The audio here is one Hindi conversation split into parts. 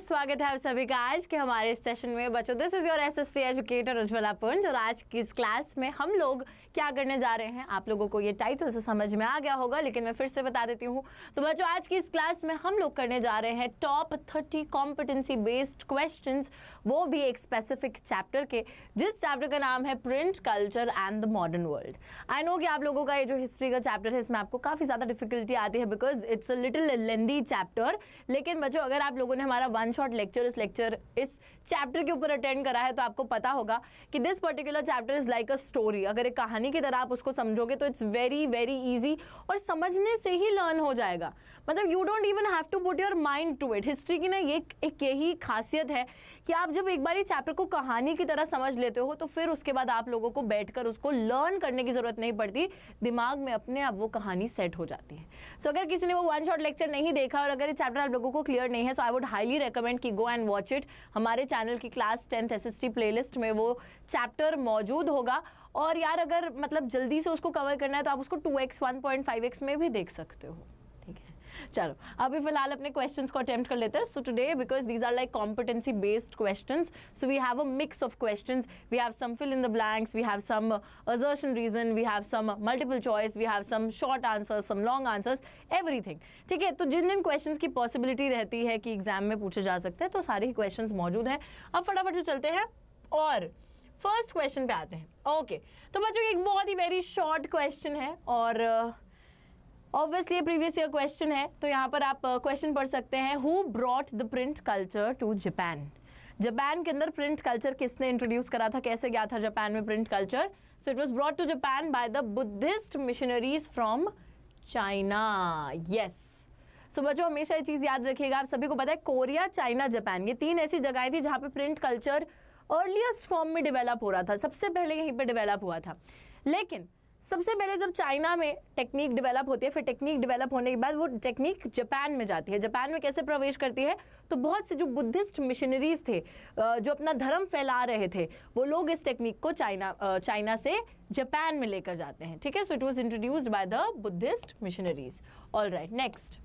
स्वागत है आप सभी का आज के हमारे सेशन में बच्चों this is your SST educator Ujjwala Punj और आज की इस क्लास में हम लोग क्या करने जा रहे हैं आप लोगों को ये टाइटल से समझ में आ गया होगा लेकिन मैं फिर से बता देती हूँ तो बच्चों आज की इस क्लास में हम लोग करने जा रहे हैं top thirty competency based question वो भी एक स्पेसिफिक चैप्टर के जिस चैप्टर का नाम है print culture and the modern world I know कि आप लोगों का ये जो हिस्ट्री का चैप्टर है इसमें आपको काफ़ी ज़्यादा डिफिकल्टी आती है because it's a little lengthy chapter लेकिन बच्चों अगर आप लोगों ने हमारा वन शॉट लेक्चर इस लेक्चर इस चैप्टर के ऊपर अटेंड करा है तो आपको पता होगा कि this particular chapter is like a story अगर एक कहानी की तरह आप उसको समझोगे तो इट्स वेरी वेरी ईजी और समझने से ही लर्न हो जाएगा मतलब you don't even have to put your mind to it history की ना ये एक यही खासियत है कि आप जब एक बार ये चैप्टर को कहानी की तरह समझ लेते हो तो फिर उसके बाद आप लोगों को बैठ उसको लर्न करने की ज़रूरत नहीं पड़ती दिमाग में अपने आप वो कहानी सेट हो जाती है सो so, अगर किसी ने वो वन शॉट लेक्चर नहीं देखा और अगर ये चैप्टर आप लोगों को क्लियर नहीं है so I would highly recommend की गो एंड वॉच इट हमारे चैनल की क्लास टेंथ एस प्लेलिस्ट में वो चैप्टर मौजूद होगा और यार अगर मतलब जल्दी से उसको कवर करना है तो आप उसको two x one point five x में भी देख सकते हो चलो अभी फिलहाल अपने क्वेश्चन को अटेम्प्ट कर लेते हैं so today because these are like competency based question so we have a mix of question we have some fill in the blanks we have some assertion reason we have some multiple choice we have some short answers some long answers everything ठीक है तो जिन जिन क्वेश्चन की पॉसिबिलिटी रहती है कि एग्जाम में पूछे जा सकते हैं तो सारे ही क्वेश्चन मौजूद हैं अब फटाफट से चलते हैं और फर्स्ट क्वेश्चन पे आते हैं ओके okay. तो बच्चों एक बहुत ही वेरी शॉर्ट क्वेश्चन है और uh, obviously previous year question है तो यहाँ पर आप क्वेश्चन uh, पढ़ सकते हैं who brought the print culture to Japan Japan के अंदर प्रिंट कल्चर किसने इंट्रोड्यूस करा था कैसे गया था जापान में print culture so it was brought to Japan by the Buddhist missionaries from China yes so बच्चों हमेशा ये चीज़ याद रखिएगा आप सभी को पता है कोरिया चाइना जापान ये तीन ऐसी जगहें थी जहाँ पे प्रिंट कल्चर अर्लीस्ट फॉर्म में डेवलप हो रहा था सबसे पहले यहीं पर डेवलप हुआ था लेकिन सबसे पहले जब चाइना में टेक्निक डेवलप होती है फिर टेक्निक डेवलप होने के बाद वो टेक्निक जापान में जाती है जापान में कैसे प्रवेश करती है तो बहुत से जो बुद्धिस्ट मिशनरीज थे जो अपना धर्म फैला रहे थे वो लोग इस टेक्निक को चाइना चाइना से जापान में लेकर जाते हैं ठीक है so it was introduced by the Buddhist missionaries all right next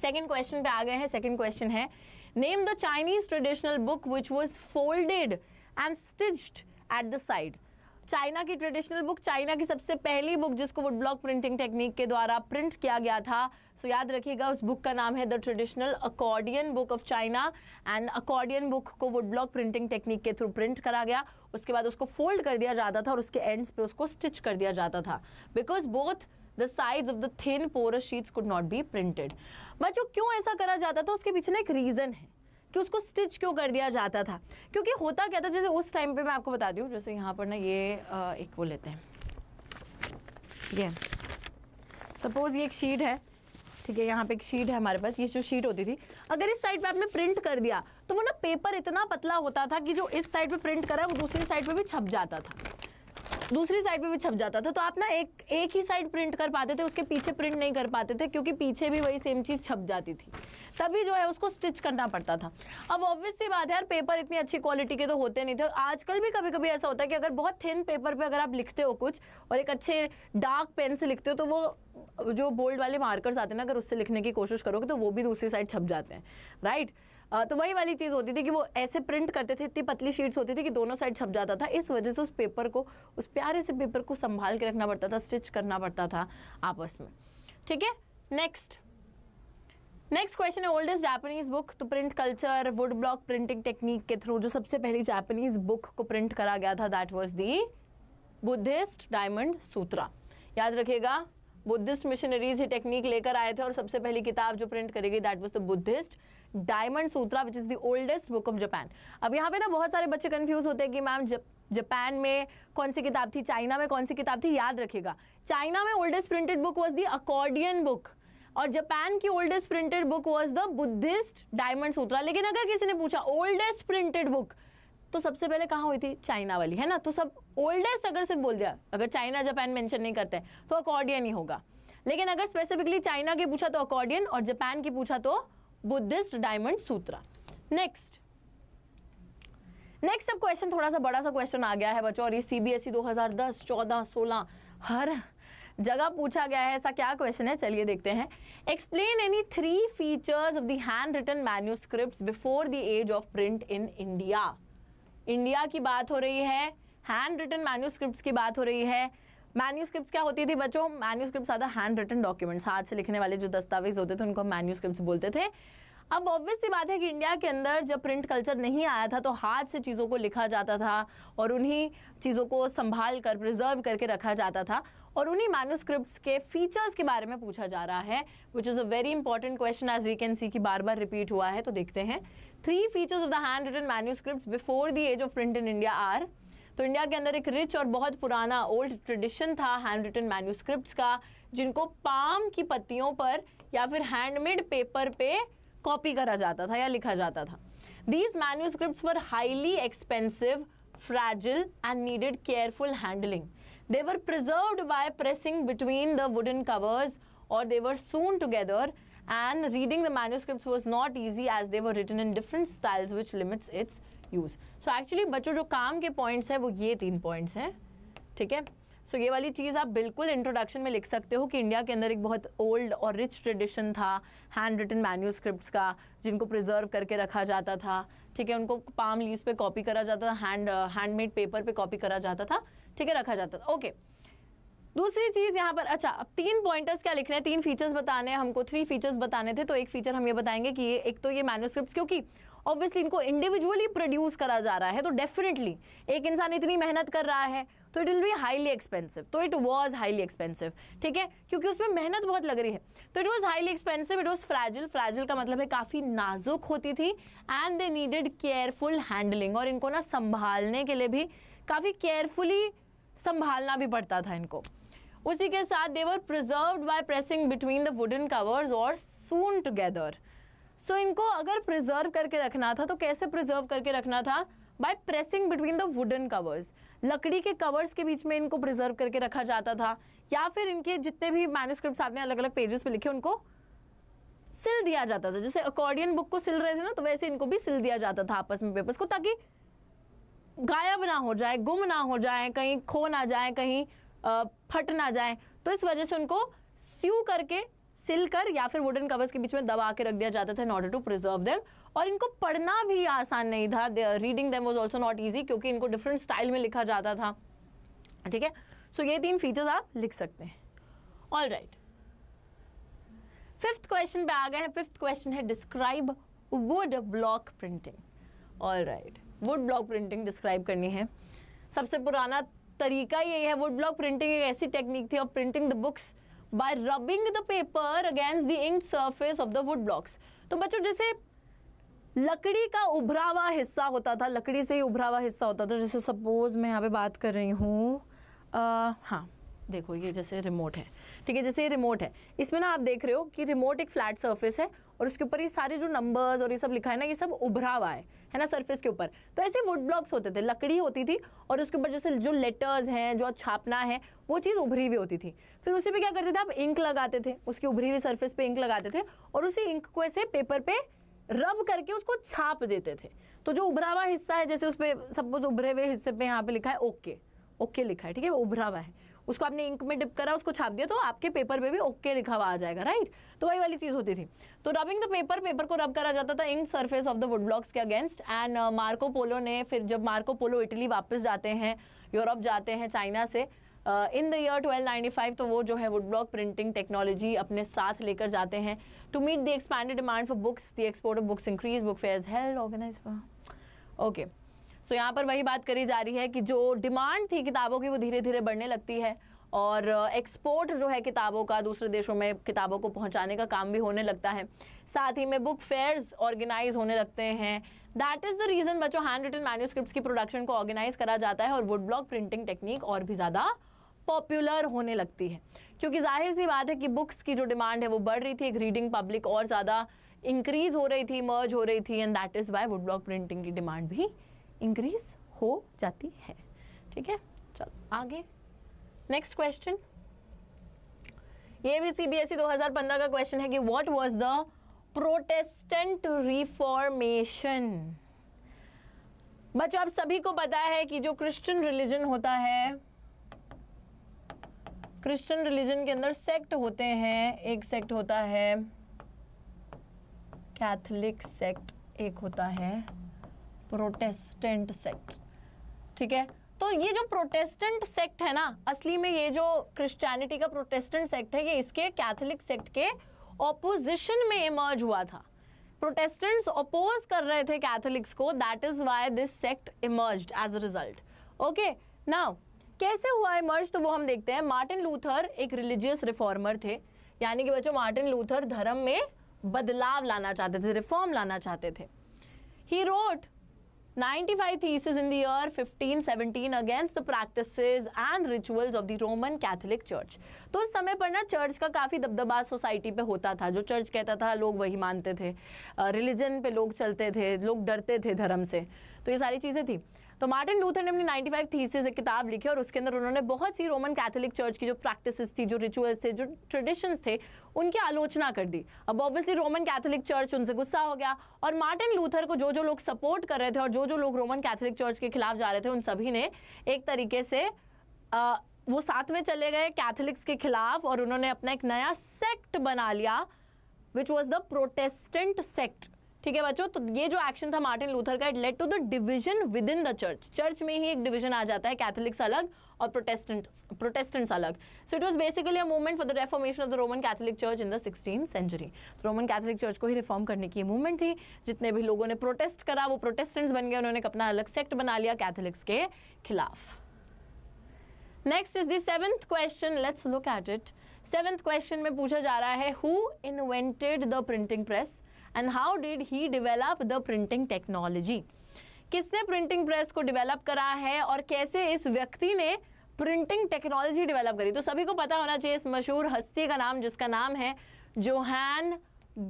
second question पे आ गए हैं सेकेंड क्वेश्चन है name the Chinese traditional book which was folded and stitched at the side China की ट्रेडिशनल बुक चाइना की सबसे पहली बुक जिसको वुड ब्लॉक प्रिंटिंग टेक्निक के द्वारा प्रिंट किया गया था सो so, याद रखिएगा उस बुक का नाम है the traditional accordion book of China and accordion book को वुड ब्लॉक प्रिंटिंग टेक्निक के थ्रू प्रिंट करा गया उसके बाद उसको फोल्ड कर दिया जाता था और उसके एंड्स पे उसको स्टिच कर दिया जाता था because both the size of the thin porous sheets could not be printed बच्चों क्यों ऐसा करा जाता था उसके पीछे ना एक रीज़न है कि उसको स्टिच क्यों कर दिया जाता था क्योंकि होता क्या था जैसे उस टाइम पे मैं आपको बता दूँ जैसे यहाँ पर ना ये एक वो लेते हैं ये सपोज़ ये एक शीट है ठीक है यहाँ पे एक शीट है हमारे पास ये जो शीट होती थी अगर इस साइड पे आपने प्रिंट कर दिया तो वो ना पेपर इतना पतला होता था कि जो इस साइड पे प्रिंट करा है वो दूसरी साइड पे भी छप जाता था दूसरी साइड पे भी छप जाता था तो आप ना एक एक ही साइड प्रिंट कर पाते थे उसके पीछे प्रिंट नहीं कर पाते थे क्योंकि पीछे भी वही सेम चीज़ छप जाती थी तभी जो है उसको स्टिच करना पड़ता था अब ऑब्वियसली बात है यार पेपर इतनी अच्छी क्वालिटी के तो होते नहीं थे आजकल भी कभी कभी ऐसा होता है कि अगर बहुत थिन पेपर पर पे अगर आप लिखते हो कुछ और एक अच्छे डार्क पेन से लिखते हो तो वो जो बोल्ड वाले मार्कर्स आते हैं ना अगर उससे लिखने की कोशिश करोगे तो वो भी दूसरी साइड छप जाते हैं राइट तो वही वाली चीज़ होती थी कि वो ऐसे प्रिंट करते थे इतनी पतली शीट्स होती थी कि दोनों साइड छप जाता था इस वजह से उस पेपर को उस प्यारे से पेपर को संभाल के रखना पड़ता था स्टिच करना पड़ता था आपस में ठीक है नेक्स्ट नेक्स्ट क्वेश्चन है ओल्डेस्ट जापानीज बुक तो print culture wood block printing technique के थ्रू जो सबसे पहली जापानीज बुक को प्रिंट करा गया था that was the Buddhist Diamond Sutra याद रखिएगा बुद्धिस्ट मिशनरीज ही टेक्निक लेकर आए थे और सबसे पहली किताब जो प्रिंट करेगी that was the Buddhist Diamond Sutra which is the oldest book of Japan अब यहाँ पे ना बहुत सारे बच्चे कंफ्यूज होते हैं कि मैम जापान में कौन सी किताब थी चाइना में कौन सी किताब थी याद रखेगा चाइना में oldest printed book was the accordion book और जापान की oldest printed book was the Buddhist Diamond Sutra लेकिन अगर किसी ने पूछा ओल्डेस्ट प्रिंटेड बुक तो सबसे पहले कहाँ हुई थी चाइना वाली है ना तो सब ओल्डेस्ट अगर सिर्फ बोल दिया अगर चाइना जापान मेंशन नहीं करते तो अकॉर्डियन ही होगा लेकिन अगर स्पेसिफिकली चाइना तो की पूछा तो अकॉर्डियन और जापान की पूछा तो Buddhist Diamond Sutra next next अब क्वेश्चन थोड़ा सा बड़ा सा क्वेश्चन आ गया है बच्चों और ये सीबीएसई 2010 14 16 हर जगह पूछा गया है ऐसा क्या क्वेश्चन है चलिए देखते हैं explain any three features of the hand written script before the age of print in India India की बात हो रही है हैंड रिटन मैन्यूस्क्रिप्ट की बात हो रही है मैन्यूस्क्रिप्ट क्या होती थी बच्चों मैन्यूस्क्रिप्ट आधा हैंड रिटन डॉक्यूमेंट्स हाथ से लिखने वाले जो दस्तावेज होते थे उनको हम मैन्यूस्क्रिप्ट बोलते थे अब ऑब्वियस सी बात है कि इंडिया के अंदर जब प्रिंट कल्चर नहीं आया था तो हाथ से चीज़ों को लिखा जाता था और उन्हीं चीज़ों को संभाल कर प्रिजर्व करके रखा जाता था और उन्हीं मैनुस्क्रिप्ट के फीचर्स के बारे में पूछा जा रहा है which is a very important question as we can see कि बार बार रिपीट हुआ है तो देखते हैं three features of the hand written manuscript before the age of print in India are तो इंडिया के अंदर एक रिच और बहुत पुराना ओल्ड ट्रेडिशन था हैंड रिटन मैन्यूस्क्रिप्ट का जिनको पाम की पत्तियों पर या फिर हैंडमेड पेपर पे कॉपी करा जाता था या लिखा जाता था these manuscript were highly expensive fragile and needed careful handling they were preserve by pressing between the wooden covers और they were sewn together and reading the manuscript was not easy as they were written in different styles which limits its use so actually बच्चों जो काम के पॉइंट्स हैं वो ये तीन पॉइंट्स हैं ठीक है सो so, ये वाली चीज़ आप बिल्कुल इंट्रोडक्शन में लिख सकते हो कि इंडिया के अंदर एक बहुत ओल्ड और रिच ट्रेडिशन था हैंड रिटन मैन्यूस्क्रिप्ट का जिनको प्रिजर्व करके रखा जाता था ठीक है उनको पाम लीव्स पे कॉपी करा जाता था हैंड हैंडमेड पेपर पे कॉपी करा जाता था ठीक है रखा जाता था ओके दूसरी चीज़ यहाँ पर अच्छा अब तीन पॉइंटर्स क्या लिख रहे हैं तीन फीचर्स बताने हैं हमको थ्री फीचर्स बताने थे तो एक फीचर हम ये बताएंगे कि ये एक तो ये मैन्यूस्क्रिप्ट क्योंकि ऑब्वियसली इनको इंडिविजुअली प्रोड्यूस करा जा रहा है तो डेफिनेटली एक इंसान इतनी मेहनत कर रहा है तो it will be highly expensive तो इट वॉज हाईली एक्सपेंसिव ठीक है क्योंकि उसमें मेहनत बहुत लग रही है तो it was highly expensive it was fragile fragile का मतलब है काफ़ी नाजुक होती थी and they needed careful handling और इनको ना संभालने के लिए भी काफ़ी केयरफुली संभालना भी पड़ता था इनको उसी के साथ they were preserve by pressing between the wooden covers और सून टुगेदर सो so, इनको अगर प्रिजर्व करके रखना था तो कैसे प्रिजर्व करके रखना था by pressing between the wooden covers लकड़ी के कवर्स के बीच में इनको प्रिजर्व करके रखा जाता था या फिर इनके जितने भी मैनुस्क्रिप्ट आपने अलग अलग पेजेस पे लिखे उनको सिल दिया जाता था जैसे अकॉर्डियन बुक को सिल रहे थे ना तो वैसे इनको भी सिल दिया जाता था आपस में पेपर्स को ताकि गायब ना हो जाए गुम ना हो जाए कहीं खो ना जाए कहीं फट ना जाए तो इस वजह से उनको स्यू करके सिल कर या फिर वुडन कवर्स के बीच में दबा के रख दिया जाता था in order to preserve them और इनको पढ़ना भी आसान नहीं था reading them was also not easy क्योंकि इनको डिफरेंट स्टाइल में लिखा जाता था ठीक है सो ये तीन फीचर्स आप लिख सकते हैं ऑल राइट फिफ्थ क्वेश्चन पे आ गए हैं फिफ्थ क्वेश्चन है describe wood block printing all right wood block printing describe करनी है सबसे पुराना तरीका ये है वुड ब्लॉक प्रिंटिंग एक ऐसी टेक्निक थी of printing the books by rubbing the paper against the ink surface of the wood blocks तो बच्चों जैसे लकड़ी का उभरा हुआ हिस्सा होता था लकड़ी से ही उभरा हुआ हिस्सा होता था जैसे सपोज मैं यहाँ पे बात कर रही हूँ हाँ देखो ये जैसे रिमोट है ठीक है जैसे ये रिमोट है इसमें ना आप देख रहे हो कि रिमोट एक फ्लैट सरफेस है और उसके ऊपर ये सारे जो नंबर्स और ये सब लिखा है ना ये सब उभरा हुआ है है ना सरफेस के ऊपर तो ऐसे वुड ब्लॉक्स होते थे लकड़ी होती थी और उसके ऊपर जैसे जो लेटर्स हैं जो छापना है वो चीज़ उभरी हुई होती थी फिर उसी पर क्या करते थे आप इंक लगाते थे उसकी उभरी हुई सर्फेस पर इंक लगाते थे और उसी इंक को ऐसे पेपर पे रब करके उसको छाप देते थे तो जो उभरा हुआ हिस्सा है जैसे उस पर सपोज उभरे हुए हिस्से पे यहाँ पे लिखा है ओके ओके लिखा है ठीक है वो उभरा हुआ है उसको आपने इंक में डिप करा उसको छाप दिया तो आपके पेपर पे भी ओके लिखा हुआ आ जाएगा राइट तो वही वाली चीज़ होती थी तो रबिंग द पेपर पेपर को रब करा जाता था ink surface of the wood blocks के अगेंस्ट एंड मार्को पोलो ने फिर जब मार्को पोलो इटली वापस जाते हैं यूरोप जाते हैं चाइना से इन द ईयर 1295 तो वो जो है वुड ब्लॉक प्रिंटिंग टेक्नोलॉजी अपने साथ लेकर जाते हैं to meet the expanded demand for books the export of books increase book fair held organise okay so यहाँ पर वही बात करी जा रही है कि जो डिमांड थी किताबों की वो धीरे धीरे बढ़ने लगती है और एक्सपोर्ट जो है किताबों का दूसरे देशों में किताबों को पहुंचाने का काम भी होने लगता है साथ ही में बुक फेयर्स ऑर्गेनाइज होने लगते हैं दैट इज़ द रीज़न बच्चों हैंड रिटन मैन्यूस्क्रिप्ट की प्रोडक्शन को ऑर्गेनाइज करा जाता है और वुड ब्लॉक प्रिंटिंग टेक्निक और भी ज़्यादा पॉपुलर होने लगती है क्योंकि जाहिर सी बात है कि बुक्स की जो डिमांड है वो बढ़ रही थी एक रीडिंग पब्लिक और ज़्यादा इंक्रीज हो रही थी मर्ज हो रही थी and that is why wood block printing की डिमांड भी इंक्रीज हो जाती है ठीक है चलो आगे नेक्स्ट क्वेश्चन ये भी सीबीएसई 2015 e का क्वेश्चन है कि what was the Protestant Reformation बच्चों आप सभी को पता है कि जो क्रिश्चियन रिलीजन होता है क्रिश्चियन रिलीजन के अंदर सेक्ट होते हैं एक सेक्ट होता है कैथलिक सेक्ट एक होता है प्रोटेस्टेंट सेक्ट ठीक है तो ये जो प्रोटेस्टेंट सेक्ट है ना असली में ये जो क्रिश्चियनिटी का प्रोटेस्टेंट सेक्ट है ये इसके कैथोलिक सेक्ट के ऑपोजिशन में इमर्ज हुआ था प्रोटेस्टेंट्स अपोज कर रहे थे कैथोलिक्स को that is why this sect emerge as a result okay now कैसे हुआ इमर्ज तो वो हम देखते हैं मार्टिन लूथर एक रिलीजियस रिफॉर्मर थे यानी कि बच्चों मार्टिन लूथर धर्म में बदलाव लाना चाहते थे रिफॉर्म लाना चाहते थे he wrote 95 theses in the year 1517 against the practices and rituals of the Roman Catholic Church. तो उस समय पर ना चर्च का काफ़ी दबदबा सोसाइटी पे होता था जो चर्च कहता था लोग वही मानते थे रिलीजन पे लोग चलते थे लोग डरते थे धर्म से तो ये सारी चीज़ें थी तो मार्टिन लूथर ने अपनी 95 थीसिस एक किताब लिखी और उसके अंदर उन्होंने बहुत सी रोमन कैथोलिक चर्च की जो प्रैक्टिसेस थी जो रिचुअल्स थे जो ट्रेडिशंस थे उनकी आलोचना कर दी अब ऑब्वियसली रोमन कैथोलिक चर्च उनसे गुस्सा हो गया और मार्टिन लूथर को जो जो लोग सपोर्ट कर रहे थे और जो जो लोग रोमन कैथोलिक चर्च के खिलाफ जा रहे थे उन सभी ने एक तरीके से आ, वो साथ में चले गए कैथोलिक्स के खिलाफ और उन्होंने अपना एक नया सेक्ट बना लिया which was the Protestant sect ठीक है बच्चों तो ये जो एक्शन था मार्टिन लूथर का it led to the division within the church church में ही एक डिवीजन आ जाता है कैथोलिक्स अलग और प्रोटेस्टेंट प्रोटेस्टेंट्स अलग so it was basically a movement for the reformation of the Roman Catholic church in the sixteen century तो रोमन कैथोलिक चर्च को ही रिफॉर्म करने की मूवमेंट थी जितने भी लोगों ने प्रोटेस्ट करा वो प्रोटेस्टेंट्स बन गए उन्होंने अपना अलग सेक्ट बना लिया कैथोलिक्स के खिलाफ next is the question let's look at it seventh question में पूछा जा रहा है who invented the printing press and how did he develop the printing technology किसने प्रिंटिंग प्रेस को डिवेलप करा है और कैसे इस व्यक्ति ने प्रिंटिंग टेक्नोलॉजी डेवलप करी तो सभी को पता होना चाहिए इस मशहूर हस्ती का नाम जिसका नाम है जोहान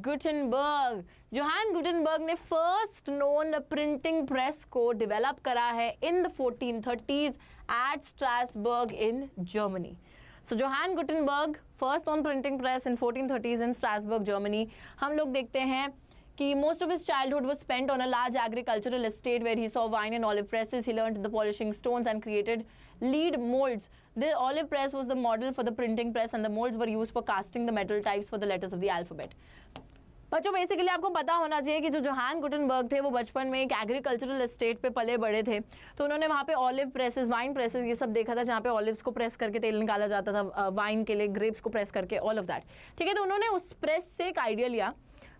गुटनबर्ग जोहान गुटनबर्ग ने फर्स्ट नोन प्रिंटिंग प्रेस को डेवलप करा है in the fourteen thirties at Strasbourg in Germany So, Johann Gutenberg first on printing press in 1430s in Strasbourg, Germany. हम लोग देखते हैं most of his childhood was spent on a large agricultural estate where he saw wine and olive presses. He learned the polishing stones and created lead molds. The olive press was the model for the printing press and the molds were used for casting the metal types for the letters of the alphabet. बच्चों बेसिकली आपको पता होना चाहिए कि जो जोहान गुटनबर्ग थे वो बचपन में एक एग्रीकल्चरल स्टेट पे पले बड़े थे तो उन्होंने वहाँ पे ऑलिव प्रेसेस वाइन प्रेसेस ये सब देखा था जहाँ पे ऑलिव्स को प्रेस करके तेल निकाला जाता था वाइन के लिए ग्रेप्स को प्रेस करके ऑल ऑफ दैट ठीक है तो उन्होंने उस प्रेस से एक आइडिया लिया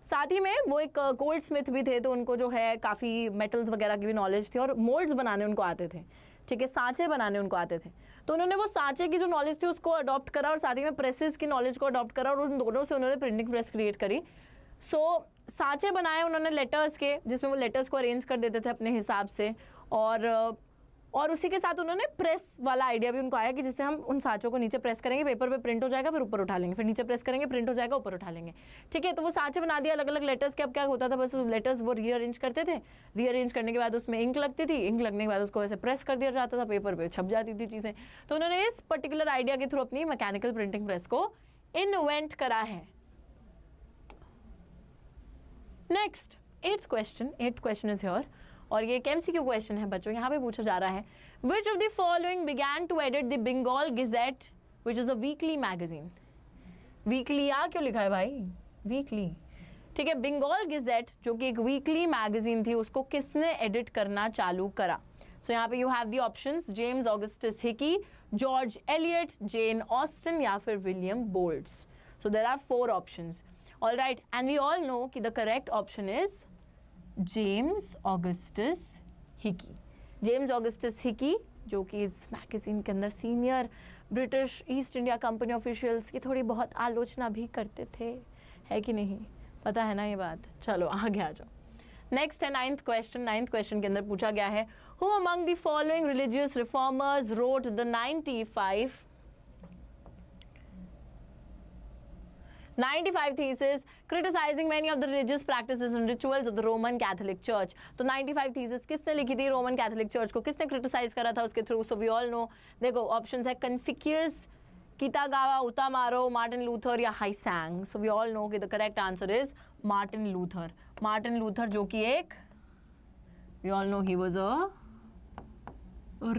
साथ ही में वो एक गोल्ड स्मिथ भी थे तो उनको जो है काफ़ी मेटल्स वगैरह की भी नॉलेज थी और मोल्ड्स बनाने उनको आते थे ठीक है सांचे बनाने उनको आते थे तो उन्होंने वो सांचे की जो नॉलेज थी उसको अडॉप्ट करा और साथ ही में प्रेसेस की नॉलेज को अडॉप्ट करा और उन दोनों से उन्होंने प्रिंटिंग प्रेस क्रिएट करी सो so, साँचे बनाए उन्होंने लेटर्स के जिसमें वो लेटर्स को अरेंज कर देते थे अपने हिसाब से और और उसी के साथ उन्होंने प्रेस वाला आइडिया भी उनको आया कि जिससे हम उन सांचों को नीचे प्रेस करेंगे पेपर पे प्रिंट हो जाएगा फिर ऊपर उठा लेंगे फिर नीचे प्रेस करेंगे प्रिंट हो जाएगा ऊपर उठा लेंगे ठीक है तो वो सांचे बना दिया अलग अलग लेटर्स के अब क्या होता था बस लेटर्स वो रीअरेंज करते थे रीअरेंज करने के बाद उसमें इंक लगती थी इंक लगने के बाद उसको ऐसे प्रेस कर दिया जाता था पेपर पर छप जाती थी चीज़ें तो उन्होंने इस पर्टिकुलर आइडिया के थ्रू अपनी मैकेनिकल प्रिंटिंग प्रेस को इन्वेंट करा है next eighth question eighth question is your और ये एक एम क्वेश्चन है बच्चों यहाँ पे पूछा जा रहा है which of the following began to edit the Bengal gazette which is a weekly magazine weekly आ क्यों लिखा है भाई वीकली ठीक है बंगाल गिजेट जो कि एक वीकली मैगजीन थी उसको किसने एडिट करना चालू करा सो so, यहाँ पे you have the option James Augustus Hicky George Eliot Jane Austen या फिर William Bolts so there are four option all right and we all know कि the correct option is James Augustus Hicky James Augustus Hicky जो कि इस मैगज़ीन के अंदर senior British East India Company officials की थोड़ी बहुत आलोचना भी करते थे है कि नहीं पता है ना ये बात चलो आगे आ जाओ नेक्स्ट है नाइन्थ क्वेश्चन नाइन्थ क्वेश्चन के अंदर पूछा गया है who among the following religious reformers wrote the ninety five 95 thesis criticising many of the religious practices and rituals of the Roman Catholic church तो 95 थीसिस किसने लिखी थी रोमन कैथोलिक चर्च को किसने क्रिटिसाइज करा था उसके through so we all know देखो ऑप्शंस है कन्फिक्यूस किता गावा उता मारो मार्टिन लूथर या हाई सैंग सो वी ऑल नो कि the correct answer is Martin Luther Martin Luther जो कि एक we all know he was a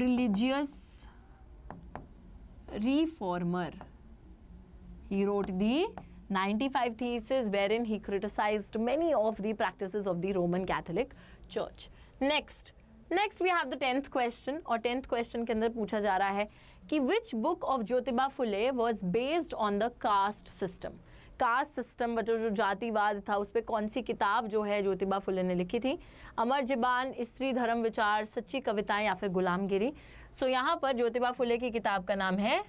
religious reformer he wrote the 95 theses wherein he criticized many of the practices of the Roman Catholic Church. Next, next we have the 10th question or 10th question ke andar pucha ja raha hai ki which book of Jyotiba Phule was based on the caste system? Caste system बच्चों जो जातिवाद था उस पर कौन सी किताब जो है ज्योतिबा फुले ने लिखी थी अमर जिबान स्त्री धर्म विचार सच्ची कविताएं या फिर गुलामगिरी सो so, यहाँ पर ज्योतिबा फुले की किताब का नाम है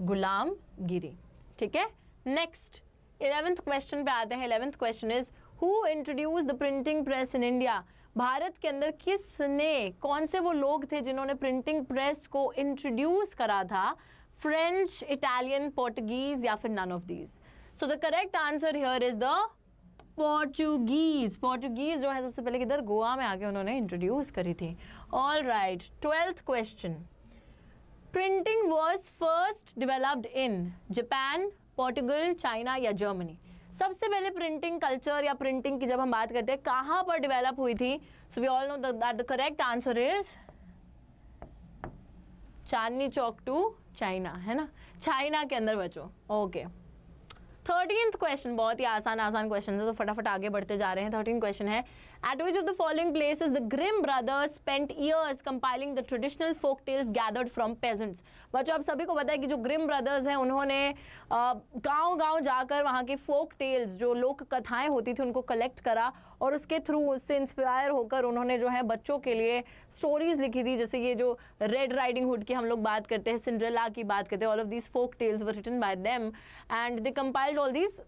गुलामगिरी ठीक है नेक्स्ट इलेवेंथ क्वेश्चन पे आते हैं eleventh question is who introduce the printing press in India Bharat के अंदर किसने कौन से वो लोग थे जिन्होंने प्रिंटिंग प्रेस को इंट्रोड्यूस करा था फ्रेंच इटालियन पोर्टुगीज या फिर none of these so the correct answer here is the Portuguese Portuguese जो है सबसे पहले किधर गोवा में आके उन्होंने इंट्रोड्यूस करी थी all right twelfth question printing was first developed in Japan Portugal China या जर्मनी सबसे पहले प्रिंटिंग कल्चर या प्रिंटिंग की जब हम बात करते हैं कहाँ पर डेवलप हुई थी so we all know that the correct answer is Chandni Chowk to China है ना चाइना के अंदर बचो ओके थर्टीन क्वेश्चन बहुत ही आसान आसान क्वेश्चन है तो फटाफट आगे बढ़ते जा रहे हैं थर्टीन क्वेश्चन है At which of the following places the Grimm brothers spent years compiling the traditional folk tales gathered from peasants? बच्चों आप सभी को बताएं कि जो Grimm brothers हैं उन्होंने गांव-गांव जाकर वहाँ के folk tales जो लोक कथाएं होती थीं उनको collect करा और उसके through उससे inspire होकर उन्होंने जो हैं बच्चों के लिए stories लिखी थी जैसे ये जो Red Riding Hood की हम लोग बात करते हैं Cinderella की बात करते हैं all of these folk tales were written by them and they compiled all these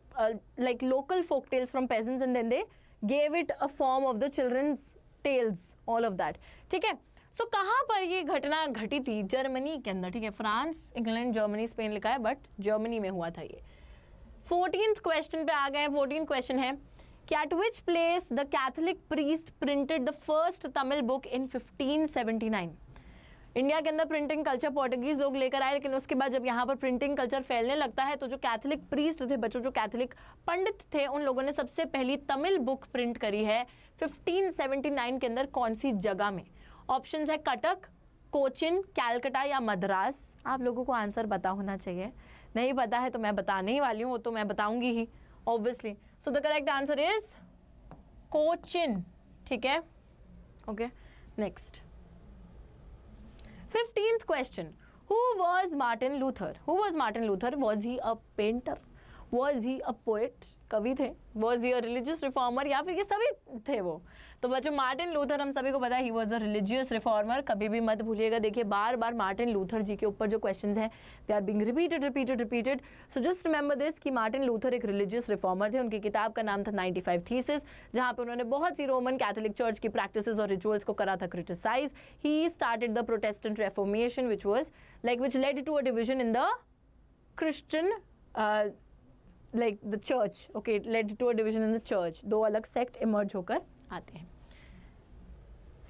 like local folk tales from peasants and then they gave it a form of the children's tales all of that ठीक है सो so, कहाँ पर ये घटना घटी थी जर्मनी के अंदर ठीक है फ्रांस इंग्लैंड जर्मनी स्पेन लिखा है बट जर्मनी में हुआ था ये फोर्टीन क्वेश्चन पे आ गए फोर्टीन क्वेश्चन है कि at which place the Catholic priest printed the first Tamil book in nine India के अंदर प्रिंटिंग कल्चर पोर्टुगीज लोग लेकर आए लेकिन उसके बाद जब यहाँ पर प्रिंटिंग कल्चर फैलने लगता है तो जो कैथलिक प्रीस्ट थे बच्चों जो कैथलिक पंडित थे उन लोगों ने सबसे पहली तमिल बुक प्रिंट करी है 1579 के अंदर कौन सी जगह में ऑप्शन है कटक कोचिन कैलकटा या मद्रास आप लोगों को आंसर पता होना चाहिए नहीं पता है तो मैं बताने ही वाली हूँ वो तो मैं बताऊँगी ही obviously so the correct answer is Cochin ठीक है okay next 15th question. Who was Martin Luther? Who was Martin Luther? Was he a painter? Was he a poet कवि थे was he a religious reformer या फिर ये सभी थे वो तो बच्चों मार्टिन लूथर हम सभी को पता है he was a religious reformer कभी भी मत भूलिएगा देखिए बार बार मार्टिन लूथर जी के ऊपर जो क्वेश्चन है they are being repeated repeated repeated so just remember this कि मार्टिन लूथर एक रिलीजियस रिफॉर्मर थे उनकी किताब का नाम था नाइन्टी फाइव थीसिस जहाँ पर उन्होंने बहुत सी रोमन कैथोलिक चर्च की प्रैक्टिस और रिचुअल्स को करा था criticise he started the Protestant Reformation which was like which led to a division in the Christian like the church okay it led to a division in the church दो अलग सेक्ट इमर्ज होकर आते हैं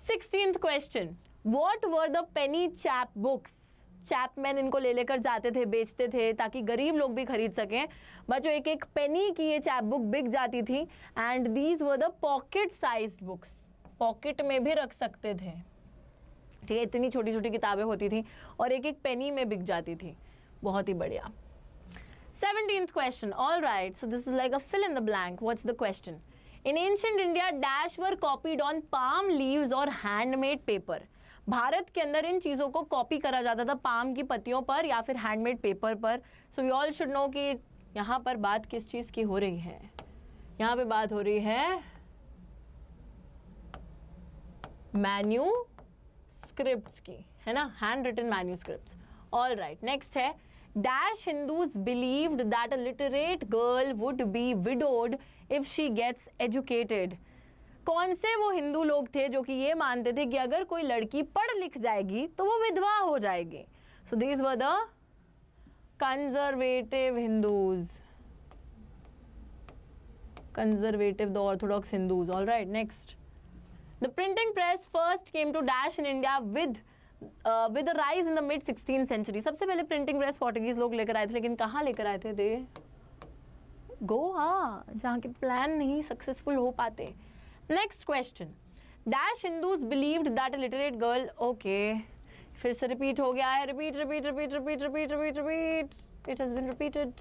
sixteen question what were the penny chapbooks chapman इनको ले लेकर जाते थे बेचते थे ताकि गरीब लोग भी खरीद सकें जो एक एक पेनी की ये चैप बुक बिक जाती थी and these were the pocket size books pocket में भी रख सकते थे ठीक है इतनी छोटी छोटी किताबें होती थी और एक एक पेनी में बिक जाती थी बहुत ही बढ़िया 17th question. All right. So this is like a fill in the blank. What's the question? In ancient India, dash were copied on palm leaves or handmade paper. Bharat के अंदर इन चीज़ों को कॉपी करा जाता था पाम की पत्तियों पर या फिर हैंडमेड पेपर पर so we all should know कि यहाँ पर बात किस चीज़ की हो रही है यहाँ पे बात हो रही है मैन्यू स्क्रिप्ट की है ना handwritten manuscript all right next है dash hindus believe that a literate girl would be widowed if she gets educated कौन से वो हिंदू लोग थे जो कि ये मानते थे कि अगर कोई लड़की पढ़ लिख जाएगी तो वो विधवा हो जाएगी so these were the Hindus conservative the Hindus all right next the printing press first came to dash in India with with rise in the mid sixteen century सबसे पहले प्रिंटिंग प्रेस पोर्टुगीज लोग लेकर आए थे लेकिन कहाँ लेकर आए थे दे गोवा जहाँ के प्लान नहीं सक्सेसफुल हो पाते next question dash Hindus believed that a literate girl okay फिर से रिपीट हो गया है repeat repeat repeat repeat repeat repeat repeat it has been repeated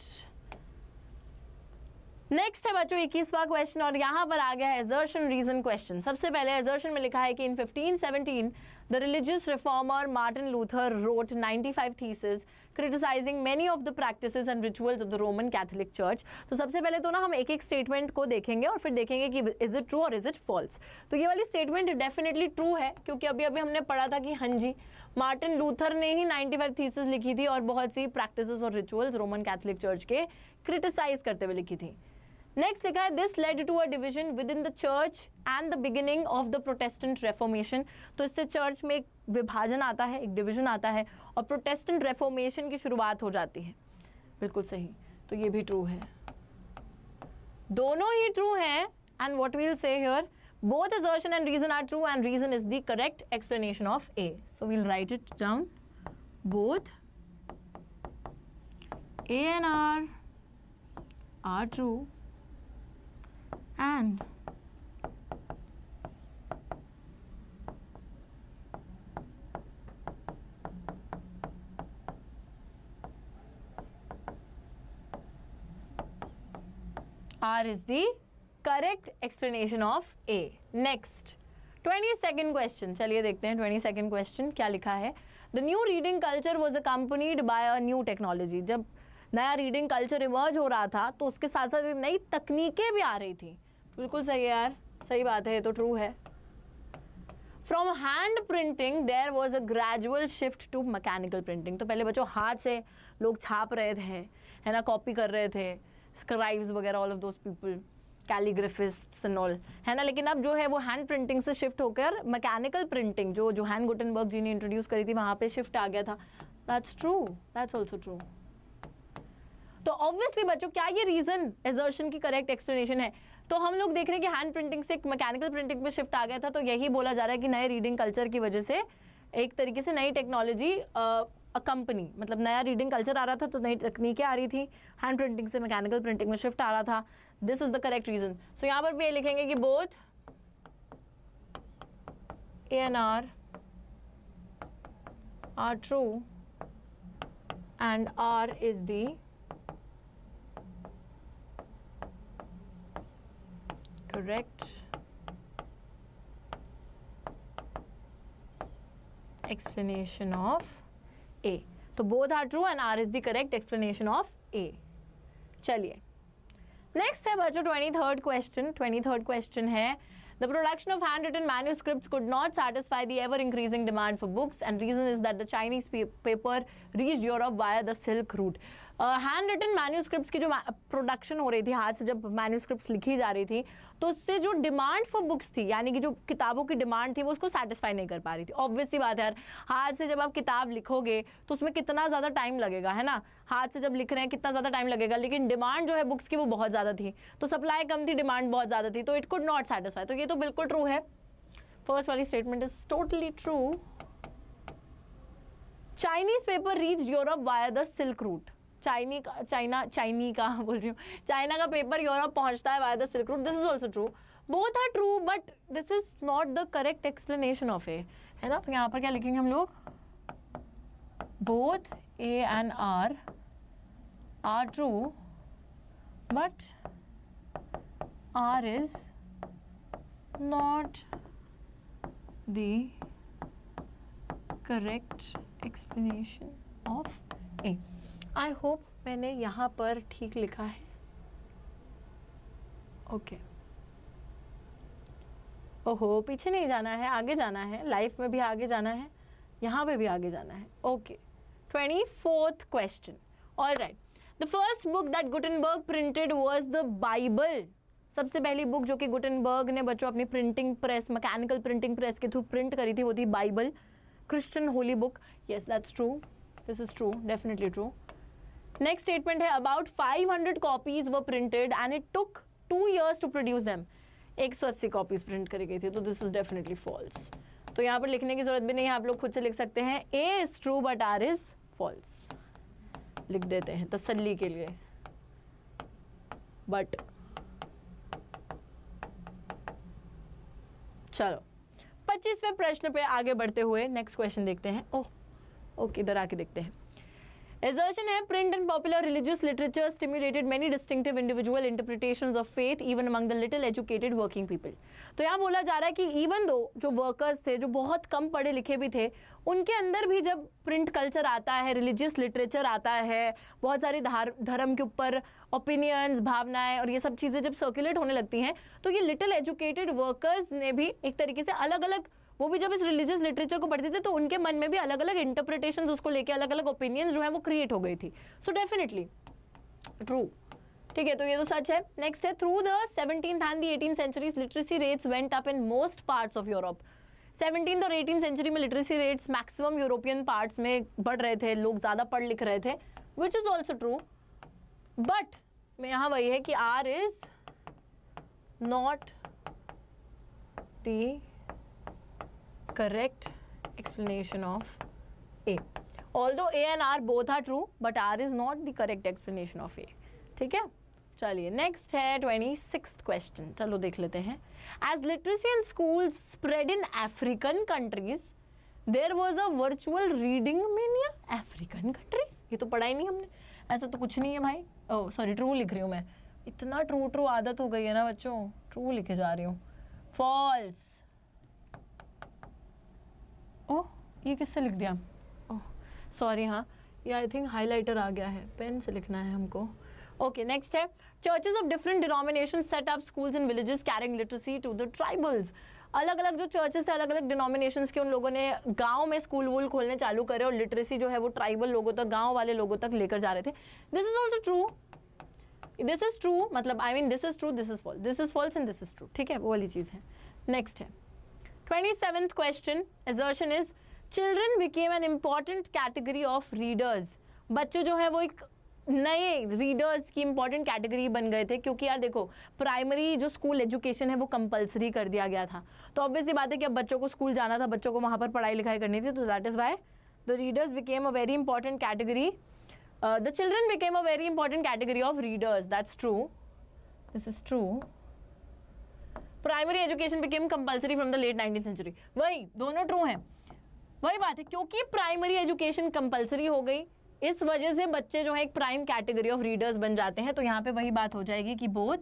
next है बच्चों इक्कीसवा क्वेश्चन और यहाँ पर आ गया है एजर्शन रीजन क्वेश्चन सबसे पहले एजर्शन में लिखा है कि इन 1517 The religious reformer Martin Luther wrote 95 theses criticizing many of the practices and rituals of the Roman Catholic Church. to तो सबसे पहले तो ना हम ek एक स्टेटमेंट को देखेंगे और फिर देखेंगे कि इज इट ट्रू और इज इट फॉल्स तो ye wali statement definitely true hai kyunki abhi abhi humne padha tha ki han ji Martin Luther ने ही 95 थीसिस लिखी थी और बहुत सी प्रैक्टिसेस और रिचुअल्स रोमन कैथोलिक चर्च के क्रिटिसाइज करते हुए लिखी थी नेक्स्ट लिखा है this led to a division within the church and the beginning of the Protestant Reformation तो इससे चर्च में एक विभाजन आता है एक डिविजन आता है और प्रोटेस्टेंट रेफॉर्मेशन की शुरुआत हो जाती है बिल्कुल सही तो ये भी ट्रू है दोनों ही ट्रू हैं and what we'll see here both assertion and reason are true and reason is the correct explanation of A so we'll write it down both A and R are true and R is the correct explanation of A. Next, 22nd question. चलिए देखते हैं 22nd question क्या लिखा है the new reading culture was accompanied by a new technology जब नया रीडिंग कल्चर इमर्ज हो रहा था तो उसके साथ साथ नई तकनीकें भी आ रही थी बिल्कुल सही है यार सही बात है ये तो ट्रू है from hand printing there was a gradual shift to mechanical printing तो पहले बच्चों हाथ से लोग छाप रहे थे है ना कॉपी कर रहे थे स्क्राइब्स वगैरह all of those people calligraphist and all है ना लेकिन अब जो है वो हैंड प्रिंटिंग से शिफ्ट होकर मैकेनिकल प्रिंटिंग जो जो जोहान गुटनबर्ग जी ने इंट्रोड्यूस करी थी वहाँ पे शिफ्ट आ गया था that's true that's also true तो ऑब्वियसली बच्चों क्या ये रीज़न एजर्शन की करेक्ट एक्सप्लेनेशन है तो हम लोग देख रहे हैं कि हैंड प्रिंटिंग से एक मैकेनिकल प्रिंटिंग में शिफ्ट आ गया था तो यही बोला जा रहा है कि नए रीडिंग कल्चर की वजह से एक तरीके से नई टेक्नोलॉजी कंपनी मतलब नया रीडिंग कल्चर आ रहा था तो नई तकनीकें आ रही थी हैंड प्रिंटिंग से मैकेनिकल प्रिंटिंग में शिफ्ट आ रहा था this is the correct reason so यहाँ पर भी ये लिखेंगे कि both A and R are true and R is the correct explanation of A. So both are true and R is the correct explanation of A. Chaliye, next है बच्चों twenty third question. Twenty third question third है The production of handwritten manuscripts could not satisfy the ever increasing demand for books, and reason is that the Chinese paper reached Europe via the Silk Route. Hand written manuscript की जो प्रोडक्शन हो रही थी हाथ से जब मैन्यूस्क्रिप्ट लिखी जा रही थी तो उससे जो डिमांड फॉर बुक्स थी यानी कि जो किताबों की डिमांड थी वो उसको सेटिस्फाई नहीं कर पा रही थी ऑब्वियसली बात है यार हाथ से जब आप किताब लिखोगे तो उसमें कितना ज़्यादा टाइम लगेगा है ना हाथ से जब लिख रहे हैं कितना ज़्यादा टाइम लगेगा लेकिन डिमांड जो है बुक्स की वो बहुत ज़्यादा थी तो सप्लाई कम थी डिमांड बहुत ज़्यादा थी तो इट कुड नॉट सेटिस्फाई तो ये तो बिल्कुल ट्रू है फर्स्ट वाली statement is totally true Chinese paper reach Europe via the silk route Chinese का चाइना चाइनी का बोल रही हूँ चाइना का पेपर यूरोप पहुँचता है via the silk route this is also true both are true but this is not the correct explanation of A है ना तो यहाँ पर क्या लिखेंगे हम लोग both A and R are true but R is not the correct explanation of A I hope मैंने यहाँ पर ठीक लिखा है ओके okay. ओहो पीछे नहीं जाना है आगे जाना है लाइफ में भी आगे जाना है यहाँ पे भी आगे जाना है okay twenty fourth question all right the first book that Gutenberg printed was the Bible सबसे पहली बुक जो कि गुटनबर्ग ने बच्चों अपनी printing press mechanical printing press के थ्रू प्रिंट करी थी वो थी Bible Christian holy book yes that's true this is true definitely true next statement है about 500 copies were printed and it took two years to produce them एक सौ अस्सी कॉपीज प्रिंट करी गई थी तो दिस इज डेफिनेटली फॉल्स तो यहाँ पर लिखने की जरूरत भी नहीं है आप लोग खुद से लिख सकते हैं A is true but R is false लिख देते हैं तसली के लिए बट चलो पच्चीसवें प्रश्न पे आगे बढ़ते हुए नेक्स्ट क्वेश्चन देखते हैं ओह ओके इधर आके देखते हैं Assertion है print and popular religious literature stimulated many distinctive individual interpretations of faith even among the little educated working people. तो यहाँ बोला जा रहा है कि even दो जो workers थे जो बहुत कम पढ़े लिखे भी थे उनके अंदर भी जब print culture आता है religious literature आता है बहुत सारी धर्म के ऊपर opinions भावनाएं और ये सब चीज़ें जब circulate होने लगती हैं तो ये little educated workers ने भी एक तरीके से अलग अलग वो भी जब इस रिलीजियस लिटरेचर को पढ़ते थे तो उनके मन में भी अलग अलग इंटरप्रिटेशन उसको लेकर अलग अलग ओपिनियंस जो है वो क्रिएट हो गई थी सो डेफिनेटली ट्रू ठीक है तो ये तो सच है नेक्स्ट है through the seventeen and the eighteen centuries literacy rates went up in most parts of Europe seventeen और एटीन सेंचुरी में literacy rates maximum European parts में बढ़ रहे थे लोग ज़्यादा पढ़ लिख रहे थे which is also true but यहाँ वही है कि R is not the correct explanation of A. Although A and R both are true, but R is not the correct explanation of A. ठीक है चलिए नेक्स्ट है ट्वेंटी सिक्स क्वेश्चन चलो देख लेते हैं as literacy and school spread in African countries there was a virtual reading mania African countries ये तो पढ़ा ही नहीं हमने ऐसा तो कुछ नहीं है भाई ओ सॉरी ट्रू लिख रही हूँ मैं इतना ट्रू ट्रू आदत हो गई है ना बच्चों ट्रू लिखे जा रही हूँ फॉल्स ओह ये किससे लिख दिया ओह सॉरी हाँ ये आई थिंक हाईलाइटर आ गया है पेन से लिखना है हमको ओके नेक्स्ट है churches of different denomination set up schools in villages carrying literacy to the tribals अलग अलग जो चर्चेस थे अलग अलग डिनोमिनेशन के उन लोगों ने गांव में स्कूल वूल खोलने चालू करे और लिटरेसी जो है वो ट्राइबल लोगों तक गांव वाले लोगों तक लेकर जा रहे थे this is also true this is true मतलब I mean this is true this is false this is false and this is true ठीक है वो वाली चीज़ है नेक्स्ट है 27th question assertion is children became an important category of readers बच्चों जो है वो एक नए रीडर्स की इम्पॉर्टेंट कैटेगरी बन गए थे क्योंकि यार देखो प्राइमरी जो स्कूल एजुकेशन है वो कंपलसरी कर दिया गया था तो ऑब्वियसली बात है कि अब बच्चों को स्कूल जाना था बच्चों को वहाँ पर पढ़ाई लिखाई करनी थी तो that is why the readers became a very important category the children became a very important category of readers that's true this is true primary education became compulsory from the late nineteen century वही दोनों ट्रू हैं वही बात है क्योंकि प्राइमरी एजुकेशन कंपलसरी हो गई इस वजह से बच्चे जो है एक प्राइम कैटेगरी ऑफ रीडर्स बन जाते हैं तो यहाँ पे वही बात हो जाएगी कि both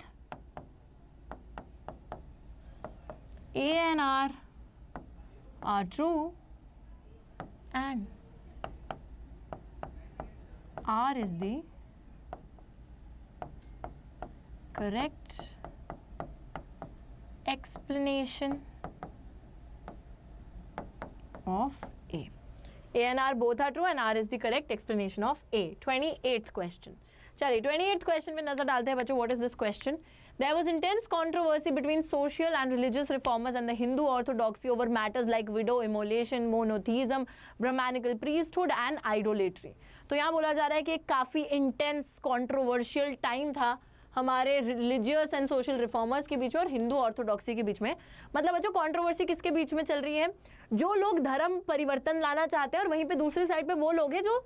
A and R are true and R is the correct explanation of A. A and R both are true and R is the correct explanation of A. 28th question. चलिए 28th question में नजर डालते हैं बच्चों what is this question There was intense controversy between social and religious reformers and the Hindu orthodoxy over matters like widow immolation, monotheism, Brahmanical priesthood and idolatry. तो यहाँ बोला जा रहा है कि काफ़ी intense controversial time था हमारे रिलीजियस एंड सोशल रिफॉर्मर्स के बीच में और हिंदू ऑर्थोडॉक्सी के बीच में मतलब बच्चों कॉन्ट्रोवर्सी किसके बीच में चल रही है जो लोग धर्म परिवर्तन लाना चाहते हैं और वहीं पर दूसरी साइड पर वो लोग हैं जो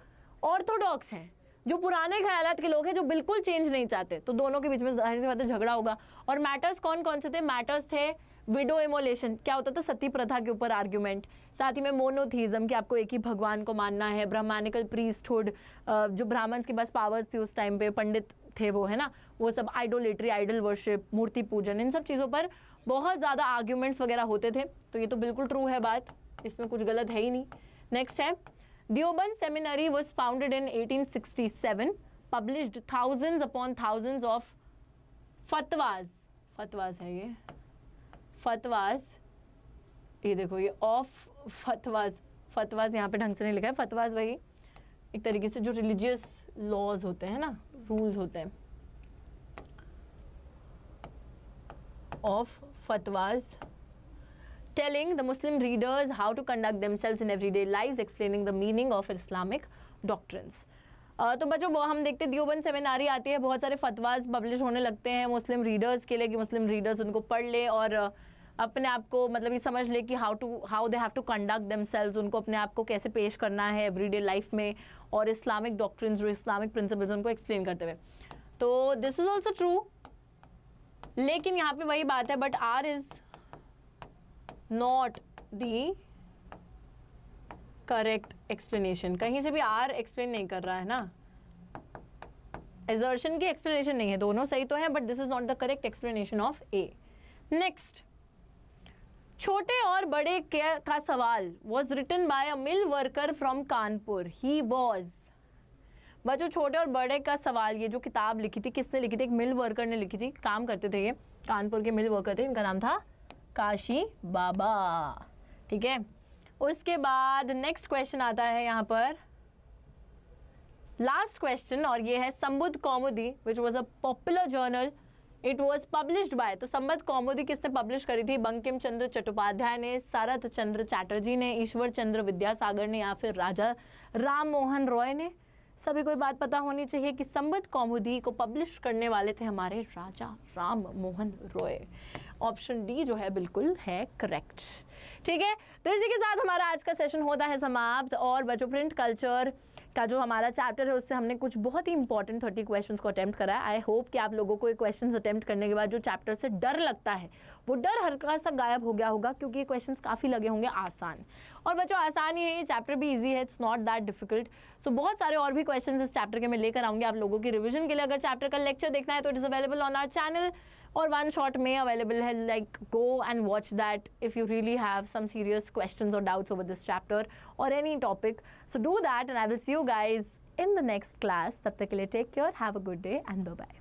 ऑर्थोडॉक्स हैं जो पुराने ख्याल के लोग हैं जो बिल्कुल चेंज नहीं चाहते तो दोनों के बीच में जाहिर सी बात है झगड़ा होगा और मैटर्स कौन कौन से थे मैटर्स थे विडो इमोलेशन क्या होता था सती प्रथा के ऊपर आर्ग्यूमेंट साथ ही में मोनोथीज्म कि आपको एक ही भगवान को मानना है ब्राह्मणिकल प्रीस्टहुड जो ब्राह्मण्स के पास पावर्स थी उस टाइम पे पंडित थे वो है ना वो सब आइडोलेट्री आइडल वर्शिप मूर्ति पूजन इन सब चीज़ों पर बहुत ज़्यादा आर्ग्यूमेंट्स वगैरह होते थे तो ये तो बिल्कुल ट्रू है बात इसमें कुछ गलत है ही नहीं नेक्स्ट है Deoband seminary was founded in eighteen sixty seven published thousands upon thousands of fatwas fatwas है ये फतवाज ये देखो ये ऑफ फतवाज फतवाज यहाँ पे ढंग से नहीं लिखा है फतवाज वही एक तरीके से जो रिलीजियस लॉज होते हैं ना रूल्स होते हैं of fatwas telling the Muslim readers how to conduct themselves in every day live explaining the meaning of Islamic doctor तो बच्चों हम देखते दियोबन दियोबंद सेमिनारी आती है बहुत सारे फतवाज पब्लिश होने लगते हैं मुस्लिम रीडर्स के लिए कि मुस्लिम रीडर्स उनको पढ़ लें और अपने आप को मतलब ये समझ ले कि how to how they have to conduct them उनको अपने आप को कैसे पेश करना है एवरीडे लाइफ में और इस्लामिक डॉक्ट्रिन जो इस्लामिक प्रिंसिपल्स उनको एक्सप्लेन करते हुए तो दिस इज़ ऑल्सो ट्रू लेकिन यहाँ पे वही बात है but R is not the correct explanation कहीं से भी आर एक्सप्लेन नहीं कर रहा है ना एजर्शन की एक्सप्लेनेशन नहीं है दोनों सही तो है but this is not the correct explanation of A next छोटे और बड़े का सवाल was written by a mill worker from Kanpur he was बच्चों छोटे और बड़े का सवाल ये जो किताब लिखी थी किसने लिखी थी एक मिल वर्कर ने लिखी थी काम करते थे ये कानपुर के मिल वर्कर थे इनका नाम था काशी बाबा ठीक है उसके बाद नेक्स्ट क्वेश्चन आता है यहाँ पर लास्ट क्वेश्चन और ये है Sambuddh Kaumudi which was a popular journal it was published by तो संबद्ध कौमुदी किसने पब्लिश करी थी बंकिम चंद्र चट्टोपाध्याय ने शरद चंद्र चैटर्जी ने ईश्वर चंद्र विद्यासागर ने या फिर राजा राम मोहन रॉय ने सभी को बात पता होनी चाहिए कि संबद्ध कौमुदी को पब्लिश करने वाले थे हमारे राजा राम मोहन रॉय ऑप्शन डी जो है बिल्कुल है करेक्ट ठीक है तो इसी के साथ हमारा आज का सेशन होता है समाप्त और बचो प्रिंट कल्चर का जो हमारा चैप्टर है उससे हमने कुछ बहुत ही इंपॉर्टेंट थर्टी क्वेश्चन को अटैम्प्ट करा है आई होप कि आप लोगों को ये क्वेश्चन अटैम्प्ट करने के बाद जो चैप्टर से डर लगता है वो डर हल्का सा गायब हो गया होगा क्योंकि ये क्वेश्चन काफ़ी लगे होंगे आसान और बच्चों आसान ही है ये चैप्टर भी ईजी है it's not that difficult so बहुत सारे और भी क्वेश्चन इस चैप्टर के मैं लेकर आऊँगी आप लोगों की रिविजन के लिए अगर चैप्टर का लेक्चर देखना है तो it is available on our channel or one shot may available like go and watch that if you really have some serious questions or doubts over this chapter or any topic so do that and i will see you guys in the next class tab tak ke take care have a good day and bye bye